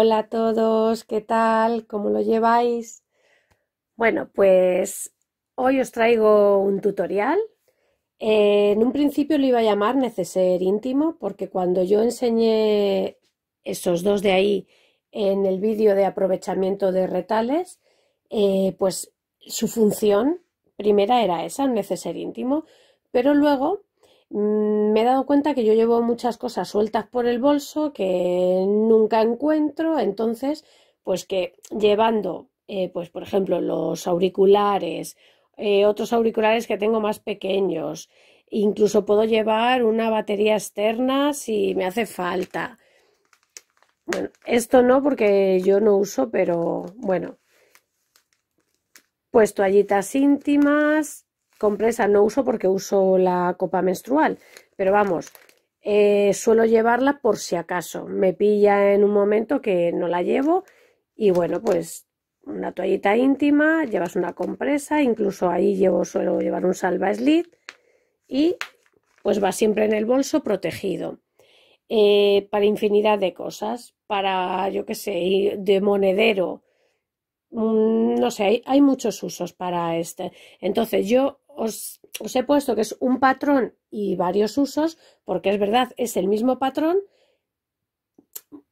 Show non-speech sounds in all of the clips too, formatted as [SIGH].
Hola a todos, ¿qué tal? ¿Cómo lo lleváis? Bueno, pues hoy os traigo un tutorial. en un principio lo iba a llamar neceser íntimo porque cuando yo enseñé esos dos de ahí en el vídeo de aprovechamiento de retales, eh, pues su función primera era esa, neceser íntimo, pero luego Mm, me he dado cuenta que yo llevo muchas cosas sueltas por el bolso que nunca encuentro, entonces, pues que llevando, eh, pues por ejemplo, los auriculares, eh, otros auriculares que tengo más pequeños, incluso puedo llevar una batería externa si me hace falta. Bueno, esto no porque yo no uso, pero bueno. Pues toallitas íntimas, compresa no uso porque uso la copa menstrual, pero vamos, eh, suelo llevarla por si acaso. Me pilla en un momento que no la llevo y bueno, pues una toallita íntima, llevas una compresa, incluso ahí llevo, suelo llevar un salva slid y pues va siempre en el bolso protegido. Eh, para infinidad de cosas, para yo que sé, de monedero, mm, no sé, hay, muchos usos para este. Entonces yo os, he puesto que es un patrón y varios usos, porque es verdad, es el mismo patrón,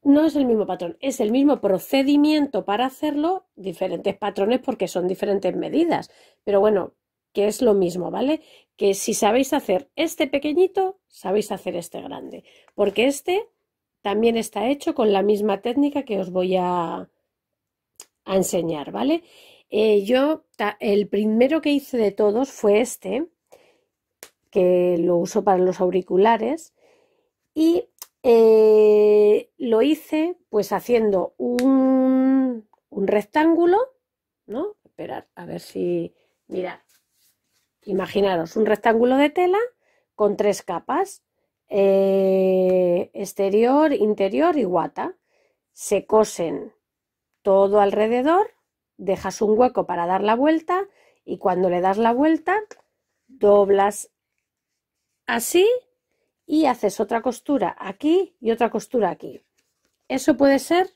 no es el mismo patrón, es el mismo procedimiento para hacerlo, diferentes patrones porque son diferentes medidas, pero bueno, que es lo mismo, ¿vale? Que si sabéis hacer este pequeñito, sabéis hacer este grande, porque este también está hecho con la misma técnica que os voy a, a enseñar, ¿vale? Eh, yo, el primero que hice de todos fue este, que lo uso para los auriculares, y eh, lo hice pues haciendo un, un rectángulo, ¿no? Esperar, a ver si, mirad, imaginaros un rectángulo de tela con tres capas, eh, exterior, interior y guata. Se cosen todo alrededor dejas un hueco para dar la vuelta y cuando le das la vuelta doblas así y haces otra costura aquí y otra costura aquí. Eso puede ser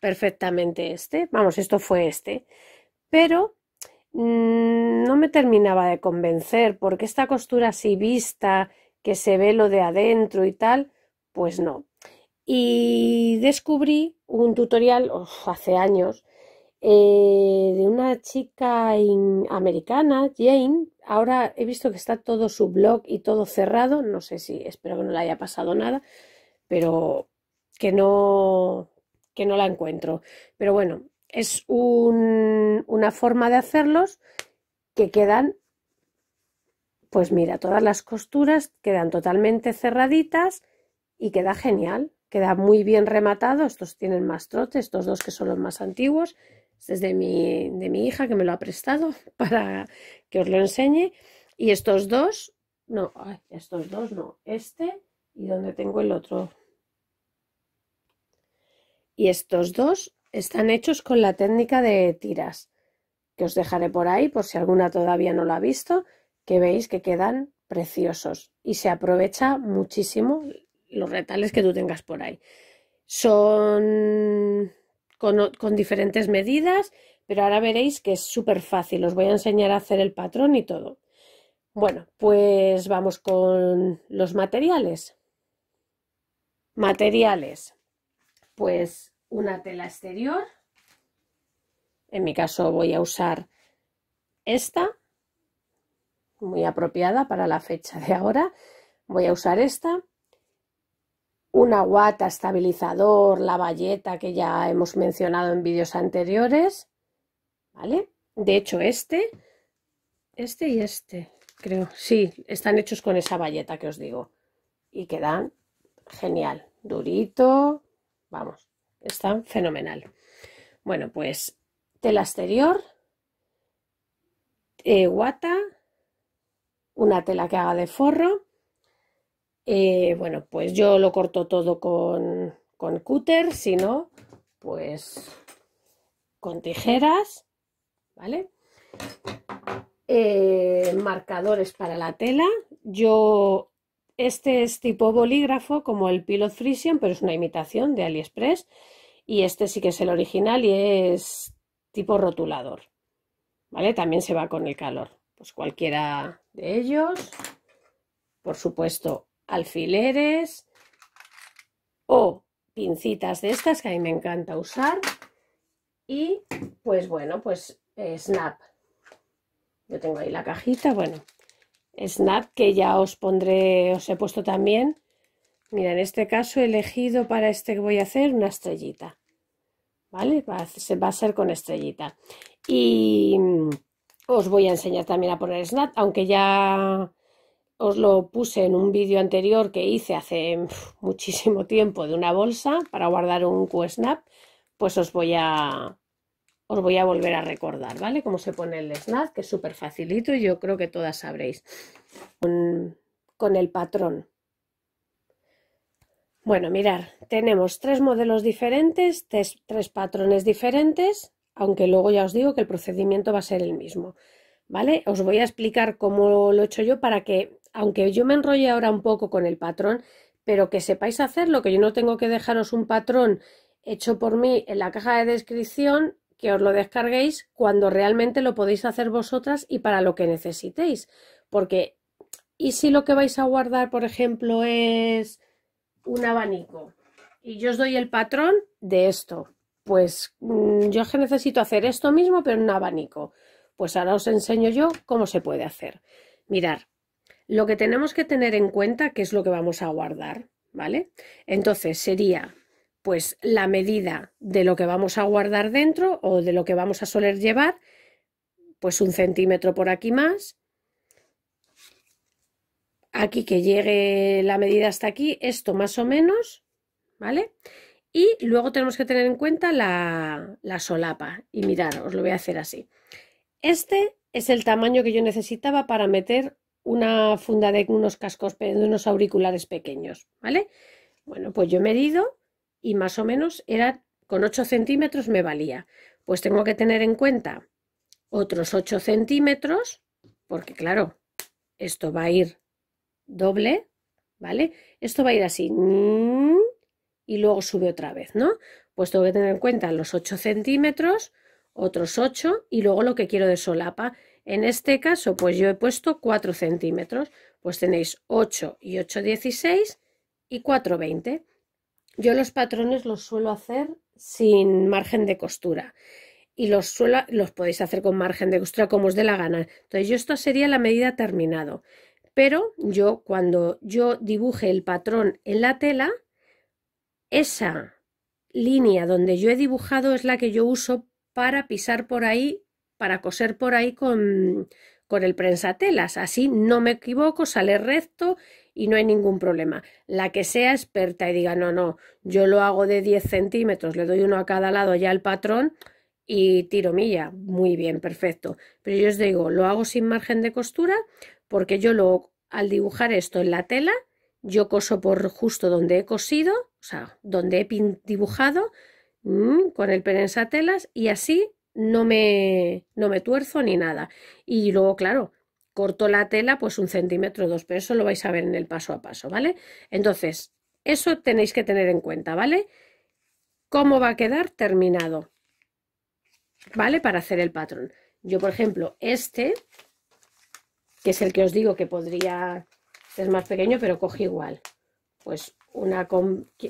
perfectamente este, vamos, esto fue este, pero mm, no me terminaba de convencer porque esta costura así vista, que se ve lo de adentro y tal, pues no. Y descubrí un tutorial hace años eh, de una chica americana, Jane. Ahora he visto que está todo su blog y todo cerrado. No sé si, espero que no le haya pasado nada, pero que no, que no la encuentro. Pero bueno, es una forma de hacerlos que quedan, pues mira, todas las costuras quedan totalmente cerraditas y queda genial. Queda muy bien rematado. Estos tienen más trote, estos dos que son los más antiguos este es de mi, de mi hija que me lo ha prestado [LAUGHS] para que os lo enseñe. Y estos dos, no, estos dos no, este y donde tengo el otro. Y estos dos están hechos con la técnica de tiras, que os dejaré por ahí por si alguna todavía no lo ha visto, que veis que quedan preciosos y se aprovecha muchísimo los retales que tú tengas por ahí. Son con, diferentes medidas, pero ahora veréis que es súper fácil. Os voy a enseñar a hacer el patrón y todo. Bueno, pues vamos con los materiales. Materiales. Pues una tela exterior. En mi caso voy a usar esta, muy apropiada para la fecha de ahora. Voy a usar esta una guata estabilizador, la valleta que ya hemos mencionado en vídeos anteriores, ¿vale? De hecho, este, este y este, creo, sí, están hechos con esa valleta que os digo. Y quedan genial, durito, vamos, están fenomenal. Bueno, pues tela exterior, eh, guata, una tela que haga de forro eh, bueno, pues yo lo corto todo con, cúter, si no, pues con tijeras, ¿vale? Eh, marcadores para la tela. Yo, este es tipo bolígrafo como el Pilot Frisian, pero es una imitación de AliExpress. Y este sí que es el original y es tipo rotulador. ¿Vale? También se va con el calor. Pues cualquiera de ellos. Por supuesto, alfileres o pincitas de estas que a mí me encanta usar y pues bueno, pues eh, snap. Yo tengo ahí la cajita, bueno, snap que ya os pondré, os he puesto también. Mira, en este caso he elegido para este que voy a hacer una estrellita. ¿Vale? se va a ser con estrellita. Y mm, os voy a enseñar también a poner snap, aunque ya os lo puse en un vídeo anterior que hice hace muchísimo tiempo de una bolsa para guardar un Q-Snap, pues os voy a os voy a volver a recordar, ¿vale? Cómo se pone el snap, que es súper facilito y yo creo que todas sabréis. Con, el patrón. Bueno, mirar, tenemos tres modelos diferentes, tres, tres patrones diferentes, aunque luego ya os digo que el procedimiento va a ser el mismo. ¿Vale? Os voy a explicar cómo lo he hecho yo para que aunque yo me enrolle ahora un poco con el patrón, pero que sepáis hacerlo, que yo no tengo que dejaros un patrón hecho por mí en la caja de descripción, que os lo descarguéis cuando realmente lo podéis hacer vosotras y para lo que necesitéis. Porque, ¿y si lo que vais a guardar, por ejemplo, es un abanico? Y yo os doy el patrón de esto. Pues mm, yo que necesito hacer esto mismo, pero en un abanico. Pues ahora os enseño yo cómo se puede hacer. Mirar, lo que tenemos que tener en cuenta, que es lo que vamos a guardar, ¿vale? Entonces sería pues la medida de lo que vamos a guardar dentro o de lo que vamos a soler llevar, pues un centímetro por aquí más, aquí que llegue la medida hasta aquí, esto más o menos, ¿vale? Y luego tenemos que tener en cuenta la, solapa y mirad os lo voy a hacer así. Este es el tamaño que yo necesitaba para meter una funda de unos cascos, de unos auriculares pequeños, ¿vale? Bueno, pues yo he medido y más o menos era con 8 centímetros me valía. Pues tengo que tener en cuenta otros 8 centímetros, porque claro, esto va a ir doble, ¿vale? Esto va a ir así mm, y luego sube otra vez, ¿no? Pues tengo que tener en cuenta los 8 centímetros, otros 8 y luego lo que quiero de solapa en este caso, pues yo he puesto 4 centímetros, pues tenéis 8 y 8, 16 y 4, 20. Yo los patrones los suelo hacer sin margen de costura y los, suelo, los podéis hacer con margen de costura como os dé la gana. Entonces yo esto sería la medida terminado. Pero yo cuando yo dibuje el patrón en la tela, esa línea donde yo he dibujado es la que yo uso para pisar por ahí para coser por ahí con, con el prensatelas. Así no me equivoco, sale recto y no hay ningún problema. La que sea experta y diga, no, no, yo lo hago de 10 centímetros, le doy uno a cada lado ya el patrón y tiro milla. Muy bien, perfecto. Pero yo os digo, lo hago sin margen de costura porque yo lo, al dibujar esto en la tela, yo coso por justo donde he cosido, o sea, donde he dibujado mm, con el prensatelas y así no me, no me tuerzo ni nada. Y luego, claro, corto la tela pues un centímetro o dos, pero eso lo vais a ver en el paso a paso, ¿vale? Entonces, eso tenéis que tener en cuenta, ¿vale? ¿Cómo va a quedar terminado? ¿Vale? Para hacer el patrón. Yo, por ejemplo, este, que es el que os digo que podría... Ser más pequeño, pero coge igual. Pues una...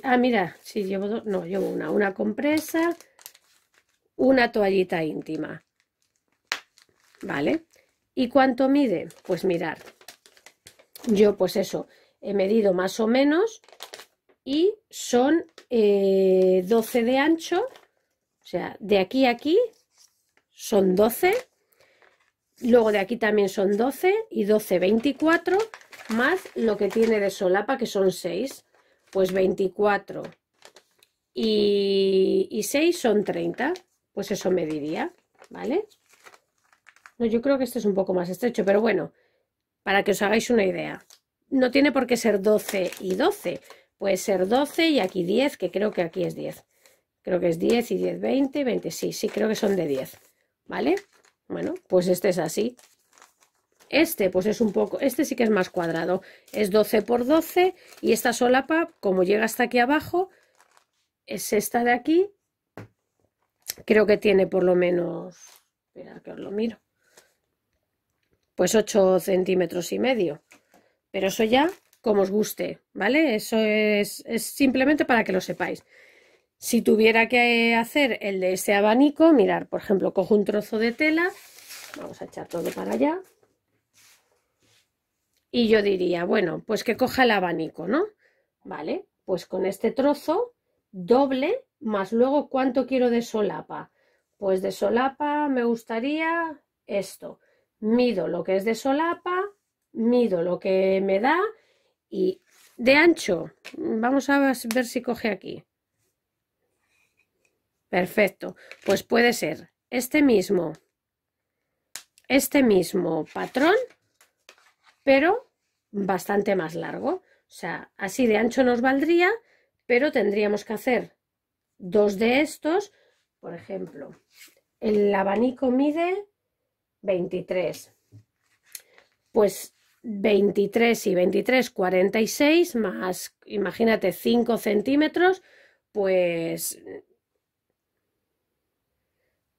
Ah, mira, sí, llevo dos... No, llevo una. Una compresa, una toallita íntima. ¿Vale? ¿Y cuánto mide? Pues mirar. Yo pues eso, he medido más o menos y son 12 eh, de ancho, o sea, de aquí a aquí son 12, luego de aquí también son 12 y 12, 24, más lo que tiene de solapa que son 6, pues 24 y, y 6 son 30 pues eso me diría, ¿vale? No, yo creo que este es un poco más estrecho, pero bueno, para que os hagáis una idea. No tiene por qué ser 12 y 12, puede ser 12 y aquí 10, que creo que aquí es 10. Creo que es 10 y 10, 20, 20, sí, sí, creo que son de 10, ¿vale? Bueno, pues este es así. Este, pues es un poco, este sí que es más cuadrado, es 12 por 12 y esta solapa, como llega hasta aquí abajo, es esta de aquí creo que tiene por lo menos, espera que os lo miro, pues 8 centímetros y medio. Pero eso ya como os guste, ¿vale? Eso es, es simplemente para que lo sepáis. Si tuviera que hacer el de ese abanico, mirar, por ejemplo, cojo un trozo de tela, vamos a echar todo para allá, y yo diría, bueno, pues que coja el abanico, ¿no? Vale, pues con este trozo doble más luego, ¿cuánto quiero de solapa? Pues de solapa me gustaría esto. Mido lo que es de solapa, mido lo que me da y de ancho. Vamos a ver si coge aquí. Perfecto. Pues puede ser este mismo, este mismo patrón, pero bastante más largo. O sea, así de ancho nos valdría, pero tendríamos que hacer dos de estos, por ejemplo, el abanico mide 23. Pues 23 y 23, 46, más, imagínate, 5 centímetros, pues,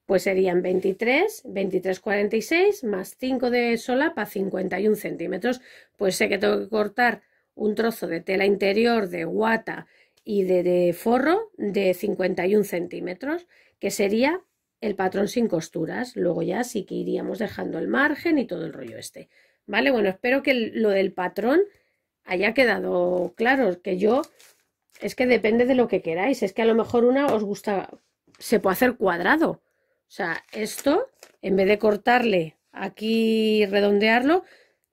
pues serían 23, 23, 46, más 5 de sola para 51 centímetros. Pues sé que tengo que cortar un trozo de tela interior de guata y de, de forro de 51 centímetros, que sería el patrón sin costuras. Luego ya sí que iríamos dejando el margen y todo el rollo este. ¿Vale? Bueno, espero que lo del patrón haya quedado claro, que yo es que depende de lo que queráis, es que a lo mejor una os gusta, se puede hacer cuadrado, o sea, esto, en vez de cortarle aquí redondearlo,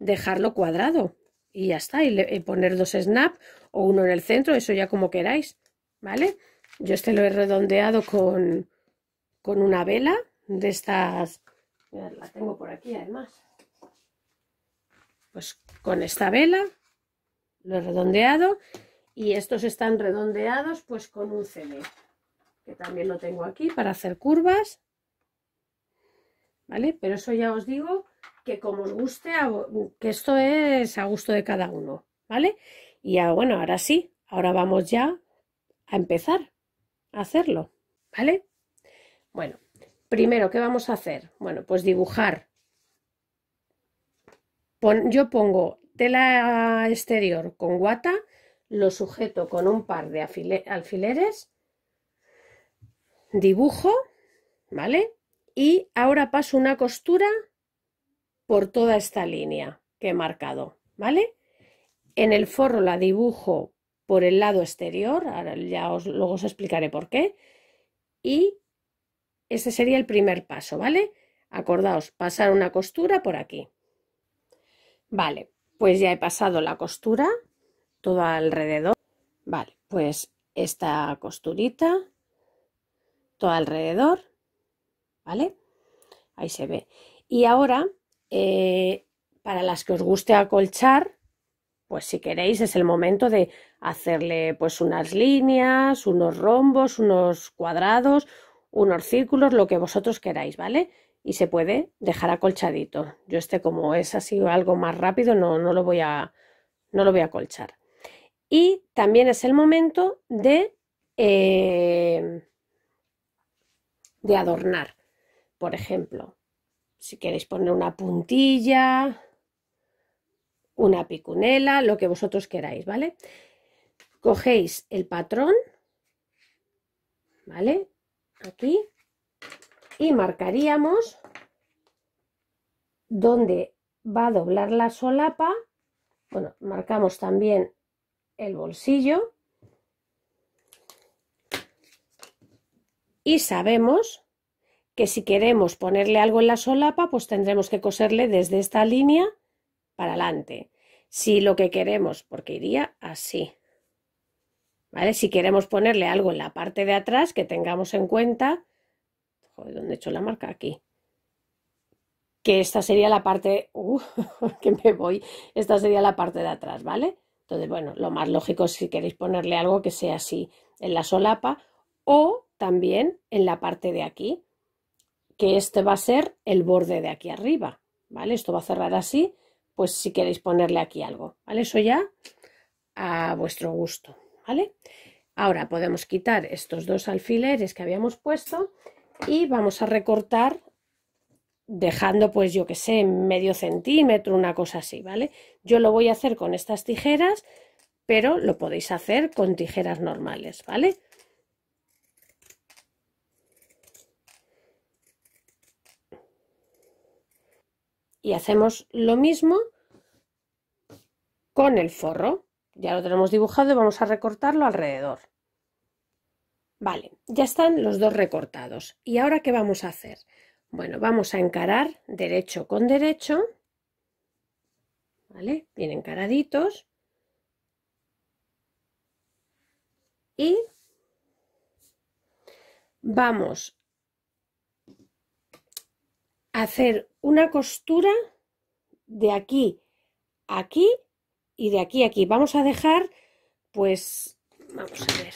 dejarlo cuadrado y ya está, y, poner dos snap o uno en el centro, eso ya como queráis, ¿vale? Yo este lo he redondeado con, con una vela de estas, la tengo por aquí además, pues con esta vela lo he redondeado y estos están redondeados pues con un CD, que también lo tengo aquí para hacer curvas, ¿vale? Pero eso ya os digo que como os guste, que esto es a gusto de cada uno, ¿vale? Y bueno, ahora sí, ahora vamos ya a empezar a hacerlo, ¿vale? Bueno, primero, ¿qué vamos a hacer? Bueno, pues dibujar. yo pongo tela exterior con guata, lo sujeto con un par de alfileres, dibujo, ¿vale? Y ahora paso una costura por toda esta línea que he marcado, ¿vale? En el forro la dibujo por el lado exterior, ya os, luego os explicaré por qué, y ese sería el primer paso, ¿vale? Acordaos, pasar una costura por aquí. Vale, pues ya he pasado la costura, todo alrededor. Vale, pues esta costurita, todo alrededor, ¿vale? Ahí se ve. Y ahora, eh, para las que os guste acolchar, pues si queréis es el momento de hacerle pues unas líneas, unos rombos, unos cuadrados, unos círculos, lo que vosotros queráis, ¿vale? Y se puede dejar acolchadito. Yo este como es así algo más rápido no, no lo voy a no lo voy a colchar. Y también es el momento de eh, de adornar. Por ejemplo, si queréis poner una puntilla, una picunela, lo que vosotros queráis, ¿vale? Cogéis el patrón, ¿vale? Aquí, y marcaríamos dónde va a doblar la solapa, bueno, marcamos también el bolsillo, y sabemos que si queremos ponerle algo en la solapa, pues tendremos que coserle desde esta línea para adelante si lo que queremos, porque iría así. ¿Vale? Si queremos ponerle algo en la parte de atrás que tengamos en cuenta, joder, ¿dónde he hecho la marca? Aquí. Que esta sería la parte, uh, [LAUGHS] que me voy, esta sería la parte de atrás, ¿vale? Entonces, bueno, lo más lógico es si queréis ponerle algo que sea así en la solapa o también en la parte de aquí, que este va a ser el borde de aquí arriba, ¿vale? Esto va a cerrar así pues si queréis ponerle aquí algo, ¿vale? Eso ya a vuestro gusto, ¿vale? Ahora podemos quitar estos dos alfileres que habíamos puesto y vamos a recortar dejando pues yo que sé medio centímetro, una cosa así, ¿vale? Yo lo voy a hacer con estas tijeras, pero lo podéis hacer con tijeras normales, ¿vale? y hacemos lo mismo con el forro. Ya lo tenemos dibujado y vamos a recortarlo alrededor. Vale, ya están los dos recortados. ¿Y ahora qué vamos a hacer? Bueno, vamos a encarar derecho con derecho. ¿Vale? Bien encaraditos. Y vamos a hacer una costura de aquí, aquí y de aquí aquí. Vamos a dejar, pues, vamos a ver.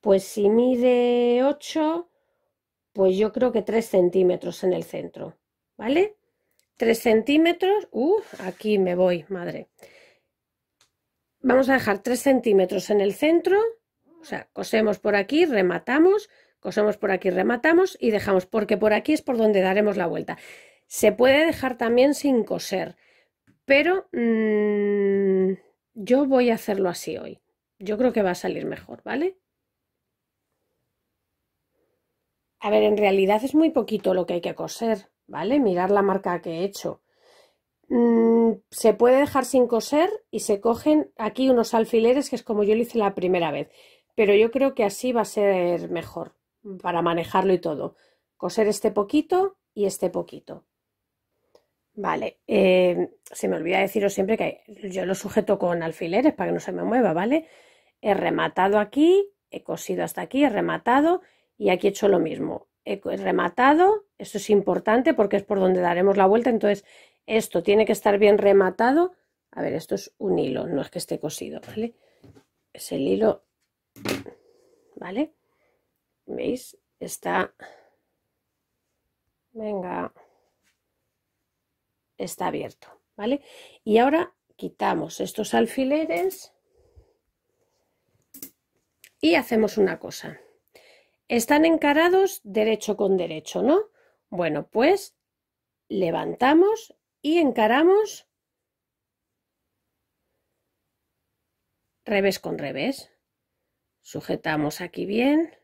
Pues si mide 8, pues yo creo que 3 centímetros en el centro, ¿vale? 3 centímetros, uh, aquí me voy, madre. Vamos a dejar 3 centímetros en el centro, o sea, cosemos por aquí, rematamos, Cosemos por aquí, rematamos y dejamos, porque por aquí es por donde daremos la vuelta. Se puede dejar también sin coser, pero mm, yo voy a hacerlo así hoy. Yo creo que va a salir mejor, ¿vale? A ver, en realidad es muy poquito lo que hay que coser, ¿vale? Mirar la marca que he hecho. Mm, se puede dejar sin coser y se cogen aquí unos alfileres, que es como yo lo hice la primera vez. Pero yo creo que así va a ser mejor para manejarlo y todo. Coser este poquito y este poquito. Vale, eh, se me olvida deciros siempre que yo lo sujeto con alfileres para que no se me mueva, ¿vale? He rematado aquí, he cosido hasta aquí, he rematado y aquí he hecho lo mismo. He rematado, esto es importante porque es por donde daremos la vuelta, entonces esto tiene que estar bien rematado. A ver, esto es un hilo, no es que esté cosido, ¿vale? Es el hilo, ¿vale? ¿Veis? Está... Venga. Está abierto, ¿vale? Y ahora quitamos estos alfileres y hacemos una cosa. Están encarados derecho con derecho, ¿no? Bueno, pues levantamos y encaramos revés con revés. Sujetamos aquí bien.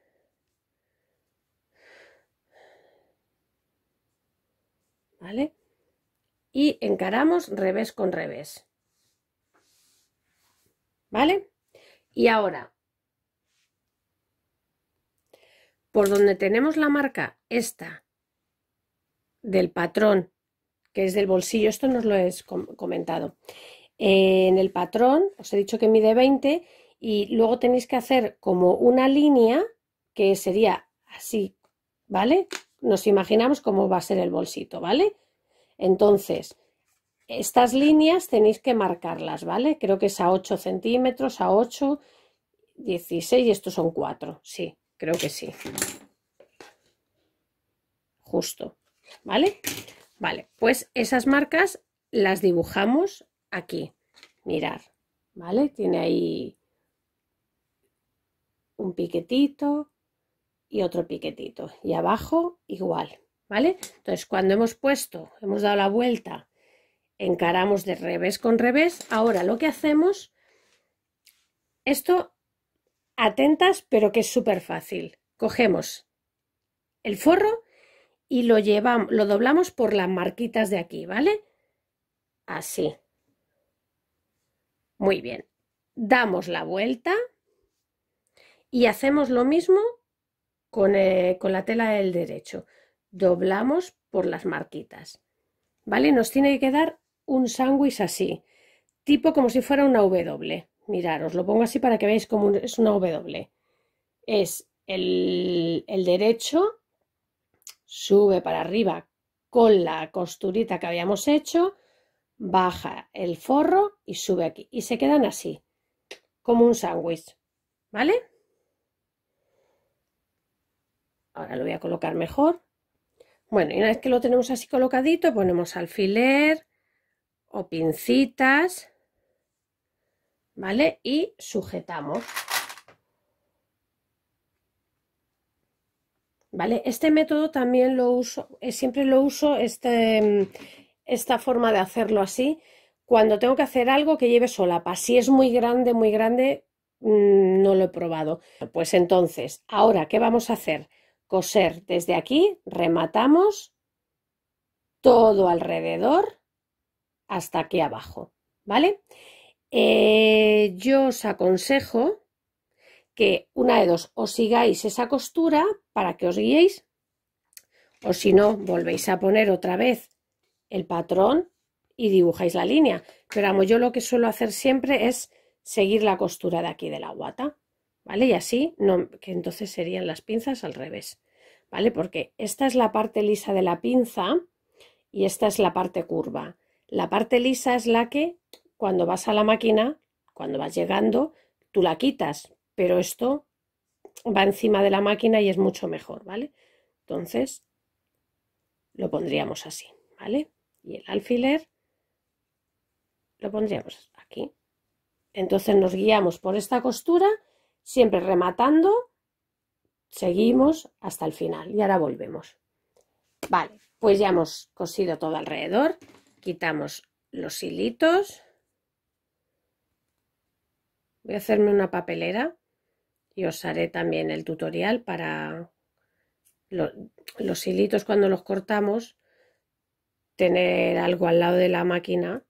¿vale? Y encaramos revés con revés. ¿Vale? Y ahora, por donde tenemos la marca esta del patrón, que es del bolsillo, esto nos lo he comentado. En el patrón os he dicho que mide 20 y luego tenéis que hacer como una línea que sería así, ¿vale? nos imaginamos cómo va a ser el bolsito, ¿vale? Entonces, estas líneas tenéis que marcarlas, ¿vale? Creo que es a 8 centímetros, a 8, 16 y estos son 4, sí, creo que sí. Justo, ¿vale? Vale, pues esas marcas las dibujamos aquí, mirar, ¿vale? Tiene ahí un piquetito, y otro piquetito. Y abajo igual, ¿vale? Entonces cuando hemos puesto, hemos dado la vuelta, encaramos de revés con revés. Ahora lo que hacemos, esto atentas, pero que es súper fácil. Cogemos el forro y lo llevamos, lo doblamos por las marquitas de aquí, ¿vale? Así. Muy bien. Damos la vuelta y hacemos lo mismo eh, con, la tela del derecho. Doblamos por las marquitas. ¿Vale? Nos tiene que quedar un sándwich así, tipo como si fuera una W. Miraros, lo pongo así para que veáis cómo es una W. Es el, el derecho, sube para arriba con la costurita que habíamos hecho, baja el forro y sube aquí. Y se quedan así, como un sándwich. ¿Vale? Ahora lo voy a colocar mejor. Bueno, y una vez que lo tenemos así colocadito, ponemos alfiler o pincitas, ¿vale? Y sujetamos. ¿Vale? Este método también lo uso, eh, siempre lo uso, este, mm, esta forma de hacerlo así, cuando tengo que hacer algo que lleve solapa. Si es muy grande, muy grande, mm, no lo he probado. Pues entonces, ahora, ¿qué vamos a hacer? coser desde aquí, rematamos todo alrededor hasta aquí abajo, ¿vale? Eh, yo os aconsejo que una de dos, os sigáis esa costura para que os guiéis, o si no, volvéis a poner otra vez el patrón y dibujáis la línea. Pero yo lo que suelo hacer siempre es seguir la costura de aquí de la guata. ¿vale? Y así, no, que entonces serían las pinzas al revés, ¿vale? Porque esta es la parte lisa de la pinza y esta es la parte curva. La parte lisa es la que cuando vas a la máquina, cuando vas llegando, tú la quitas, pero esto va encima de la máquina y es mucho mejor, ¿vale? Entonces, lo pondríamos así, ¿vale? Y el alfiler lo pondríamos aquí. Entonces nos guiamos por esta costura Siempre rematando, seguimos hasta el final y ahora volvemos. Vale, pues ya hemos cosido todo alrededor, quitamos los hilitos. Voy a hacerme una papelera y os haré también el tutorial para los, hilitos cuando los cortamos, tener algo al lado de la máquina.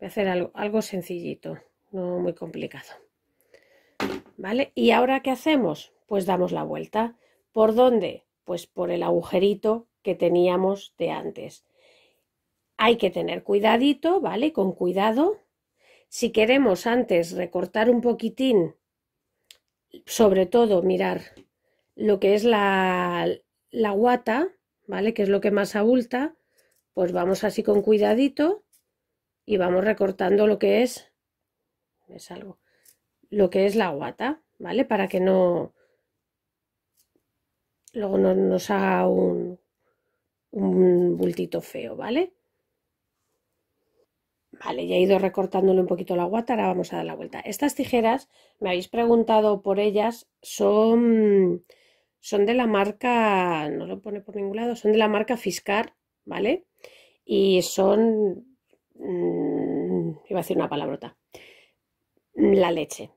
Voy a hacer algo sencillito, no muy complicado. ¿Y ahora qué hacemos? Pues damos la vuelta. ¿Por dónde? Pues por el agujerito que teníamos de antes. Hay que tener cuidadito, ¿vale? Con cuidado. Si queremos antes recortar un poquitín, sobre todo mirar lo que es la, la guata, ¿vale? Que es lo que más abulta, pues vamos así con cuidadito y vamos recortando lo que es, Es algo lo que es la guata, ¿vale? Para que no... Luego no nos haga un, un bultito feo, ¿vale? Vale, ya he ido recortándole un poquito la guata, ahora vamos a dar la vuelta. Estas tijeras, me habéis preguntado por ellas, son, son de la marca, no lo pone por ningún lado, son de la marca Fiscar, ¿vale? Y son, mm, iba a decir una palabrota, la leche,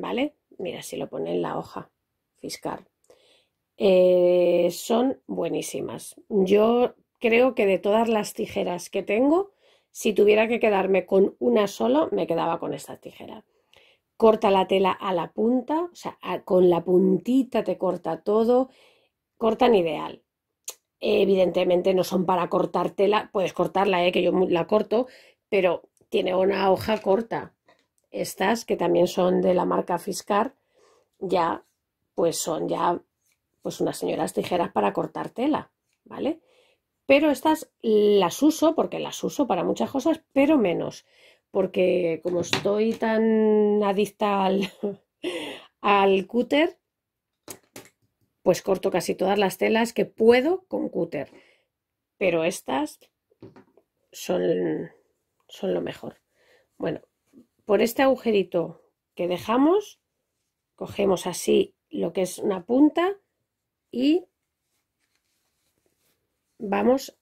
¿vale? Mira, si lo pone en la hoja, fiscal, eh, son buenísimas. Yo creo que de todas las tijeras que tengo, si tuviera que quedarme con una solo, me quedaba con esta tijera. Corta la tela a la punta, o sea, con la puntita te corta todo, cortan ideal. Evidentemente no son para cortar tela, puedes cortarla, eh, que yo la corto, pero tiene una hoja corta, estas, que también son de la marca Fiscar, ya pues son ya pues unas señoras tijeras para cortar tela, ¿vale? Pero estas las uso porque las uso para muchas cosas, pero menos, porque como estoy tan adicta al, [LAUGHS] al cúter, pues corto casi todas las telas que puedo con cúter. Pero estas son, son lo mejor. Bueno, por este agujerito que dejamos, cogemos así lo que es una punta y vamos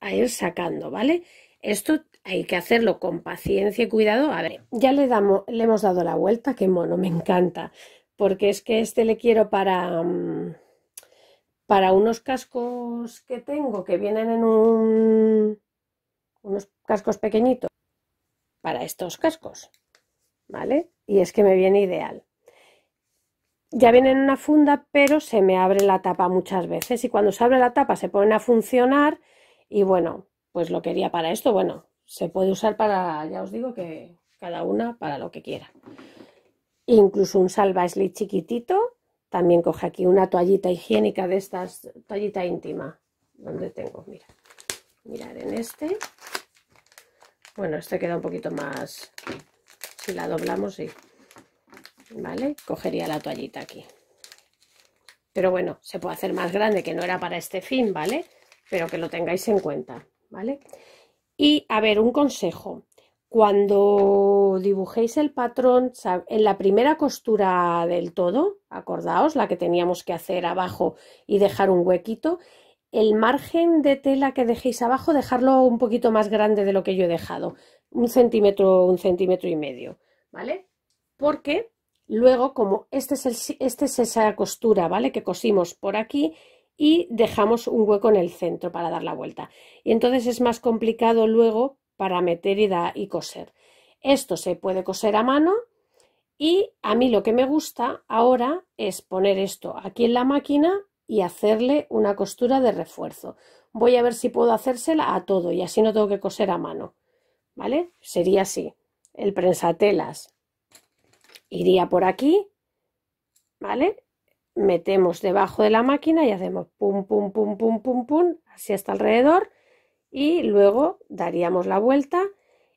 a ir sacando, ¿vale? Esto hay que hacerlo con paciencia y cuidado. A ver, ya le, damos, le hemos dado la vuelta, qué mono, me encanta. Porque es que este le quiero para, mm, para unos cascos que tengo, que vienen en un, unos cascos pequeñitos para estos cascos. ¿Vale? Y es que me viene ideal. Ya viene en una funda, pero se me abre la tapa muchas veces y cuando se abre la tapa se ponen a funcionar y bueno, pues lo quería para esto. Bueno, se puede usar para, ya os digo que cada una para lo que quiera. Incluso un salva chiquitito. También coge aquí una toallita higiénica de estas, toallita íntima. donde tengo? Mira, mirar en este. Bueno, este queda un poquito más... Si la doblamos, y... ¿Vale? Cogería la toallita aquí. Pero bueno, se puede hacer más grande, que no era para este fin, ¿vale? Pero que lo tengáis en cuenta, ¿vale? Y, a ver, un consejo. Cuando dibujéis el patrón, en la primera costura del todo, acordaos, la que teníamos que hacer abajo y dejar un huequito, el margen de tela que dejéis abajo, dejarlo un poquito más grande de lo que yo he dejado, un centímetro, un centímetro y medio, ¿vale? Porque luego, como este es, este esa costura, ¿vale? Que cosimos por aquí y dejamos un hueco en el centro para dar la vuelta. Y entonces es más complicado luego para meter y coser. Esto se puede coser a mano y a mí lo que me gusta ahora es poner esto aquí en la máquina y hacerle una costura de refuerzo. Voy a ver si puedo hacérsela a todo y así no tengo que coser a mano. ¿Vale? Sería así. El prensatelas iría por aquí, ¿vale? Metemos debajo de la máquina y hacemos pum, pum, pum, pum, pum, pum, así hasta alrededor y luego daríamos la vuelta.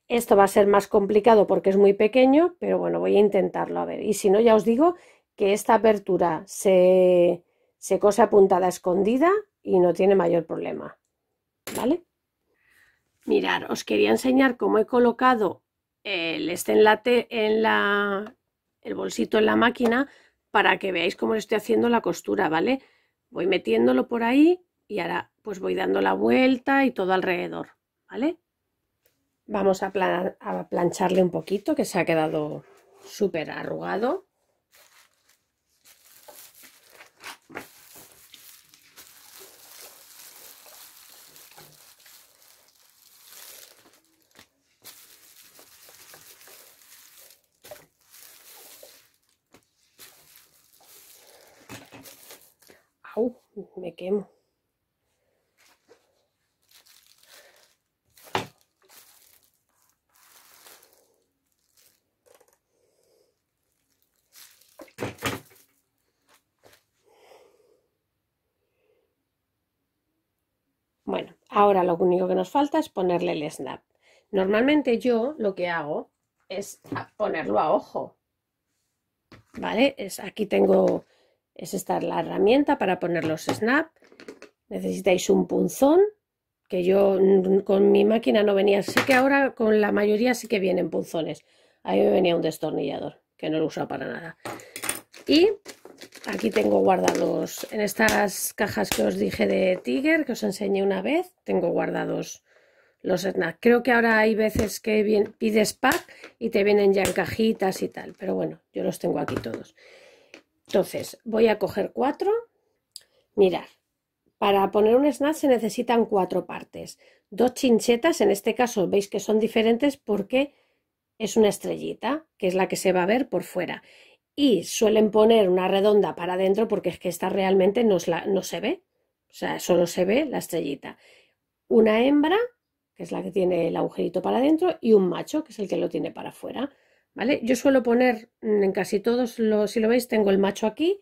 Esto va a ser más complicado porque es muy pequeño, pero bueno, voy a intentarlo a ver. Y si no, ya os digo que esta apertura se, se cose a puntada escondida y no tiene mayor problema. ¿Vale? Mirar, os quería enseñar cómo he colocado el este enlace en el bolsito en la máquina para que veáis cómo le estoy haciendo la costura, ¿vale? Voy metiéndolo por ahí y ahora pues voy dando la vuelta y todo alrededor, ¿vale? Vamos a, a plancharle un poquito que se ha quedado súper arrugado. Au, me quemo. Bueno, ahora lo único que nos falta es ponerle el snap. Normalmente yo lo que hago es ponerlo a ojo. ¿Vale? Es, aquí tengo es esta la herramienta para poner los snap. Necesitáis un punzón, que yo con mi máquina no venía, sé que ahora con la mayoría sí que vienen punzones. Ahí me venía un destornillador, que no lo usaba para nada. Y aquí tengo guardados, en estas cajas que os dije de Tiger, que os enseñé una vez, tengo guardados los snap Creo que ahora hay veces que pides pack y te vienen ya en cajitas y tal, pero bueno, yo los tengo aquí todos. Entonces, voy a coger cuatro. Mirad, para poner un snack se necesitan cuatro partes. Dos chinchetas, en este caso veis que son diferentes porque es una estrellita, que es la que se va a ver por fuera. Y suelen poner una redonda para adentro porque es que esta realmente no, no se ve. O sea, solo se ve la estrellita. Una hembra, que es la que tiene el agujerito para adentro, y un macho, que es el que lo tiene para afuera. ¿vale? Yo suelo poner mm, en casi todos los, si lo veis, tengo el macho aquí,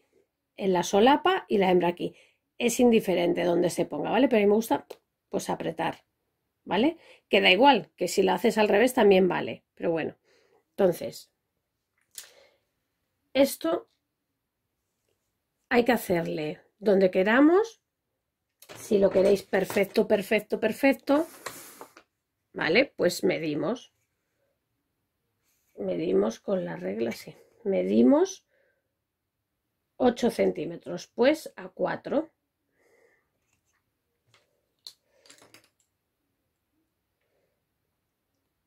en la solapa y la hembra aquí. Es indiferente donde se ponga, ¿vale? Pero a mí me gusta, pues, apretar, ¿vale? queda igual, que si lo haces al revés también vale, pero bueno. Entonces, esto hay que hacerle donde queramos, si lo queréis perfecto, perfecto, perfecto, ¿vale? Pues medimos medimos con la regla, sí, medimos 8 centímetros, pues a 4.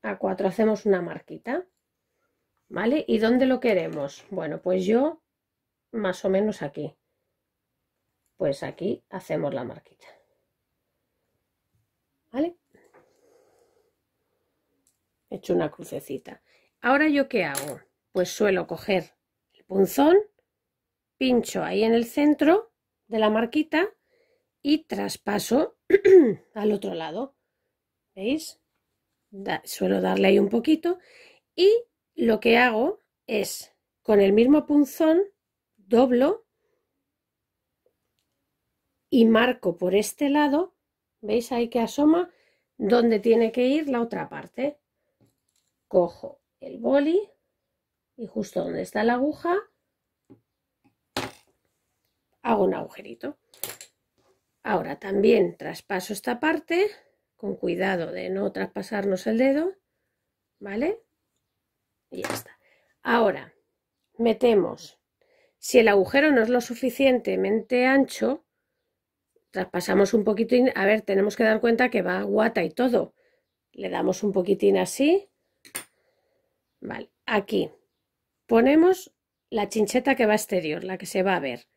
A 4 hacemos una marquita, ¿vale? ¿Y dónde lo queremos? Bueno, pues yo más o menos aquí. Pues aquí hacemos la marquita. ¿Vale? He hecho una crucecita. Ahora yo qué hago? Pues suelo coger el punzón, pincho ahí en el centro de la marquita y traspaso [CLEARS THROAT] al otro lado. ¿Veis? suelo darle ahí un poquito y lo que hago es con el mismo punzón doblo y marco por este lado, veis ahí que asoma, donde tiene que ir la otra parte. Cojo el boli y justo donde está la aguja hago un agujerito. Ahora también traspaso esta parte con cuidado de no traspasarnos el dedo, ¿vale? Y ya está. Ahora metemos, si el agujero no es lo suficientemente ancho, traspasamos un poquitín, a ver, tenemos que dar cuenta que va guata y todo. Le damos un poquitín así Vale, aquí ponemos la chincheta que va exterior, la que se va a ver.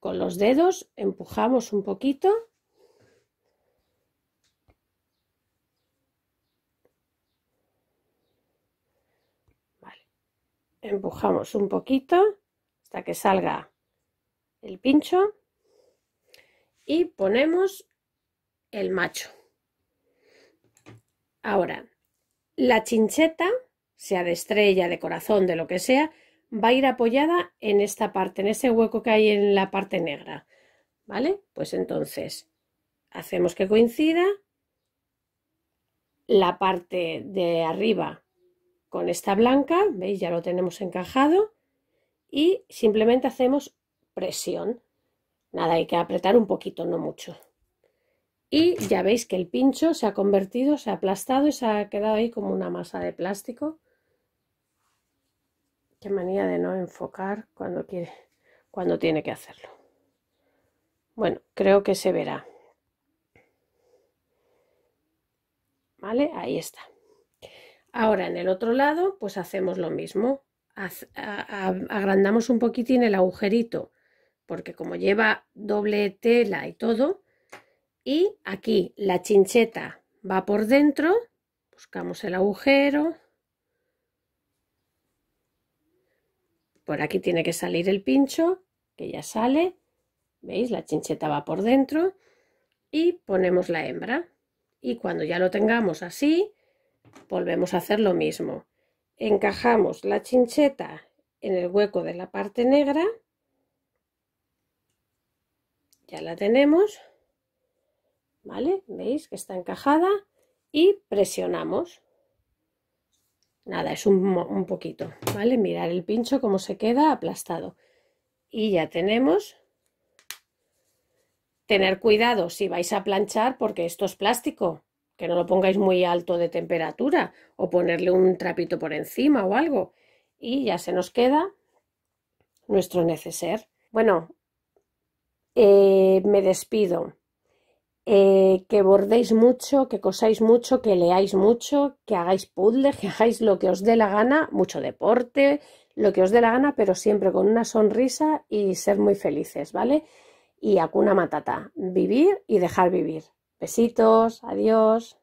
Con los dedos empujamos un poquito. Empujamos un poquito hasta que salga el pincho y ponemos el macho. Ahora, la chincheta sea de estrella, de corazón, de lo que sea, va a ir apoyada en esta parte, en ese hueco que hay en la parte negra. ¿Vale? Pues entonces hacemos que coincida la parte de arriba con esta blanca, veis, ya lo tenemos encajado y simplemente hacemos presión. Nada, hay que apretar un poquito, no mucho. Y ya veis que el pincho se ha convertido, se ha aplastado y se ha quedado ahí como una masa de plástico Qué manía de no enfocar cuando quiere, cuando tiene que hacerlo. Bueno, creo que se verá. ¿Vale? Ahí está. Ahora en el otro lado, pues hacemos lo mismo. agrandamos un poquitín el agujerito, porque como lleva doble tela y todo, y aquí la chincheta va por dentro, buscamos el agujero, Por aquí tiene que salir el pincho, que ya sale. ¿Veis? La chincheta va por dentro. Y ponemos la hembra. Y cuando ya lo tengamos así, volvemos a hacer lo mismo. Encajamos la chincheta en el hueco de la parte negra. Ya la tenemos. ¿Vale? ¿Veis que está encajada? Y presionamos nada, es un, poquito, ¿vale? Mirar el pincho cómo se queda aplastado. Y ya tenemos tener cuidado si vais a planchar porque esto es plástico, que no lo pongáis muy alto de temperatura o ponerle un trapito por encima o algo. Y ya se nos queda nuestro neceser. Bueno, eh, me despido. Eh, que bordéis mucho, que cosáis mucho, que leáis mucho, que hagáis puzzles, que hagáis lo que os dé la gana, mucho deporte, lo que os dé la gana, pero siempre con una sonrisa y ser muy felices, ¿vale? Y acuna matata, vivir y dejar vivir. Besitos, adiós.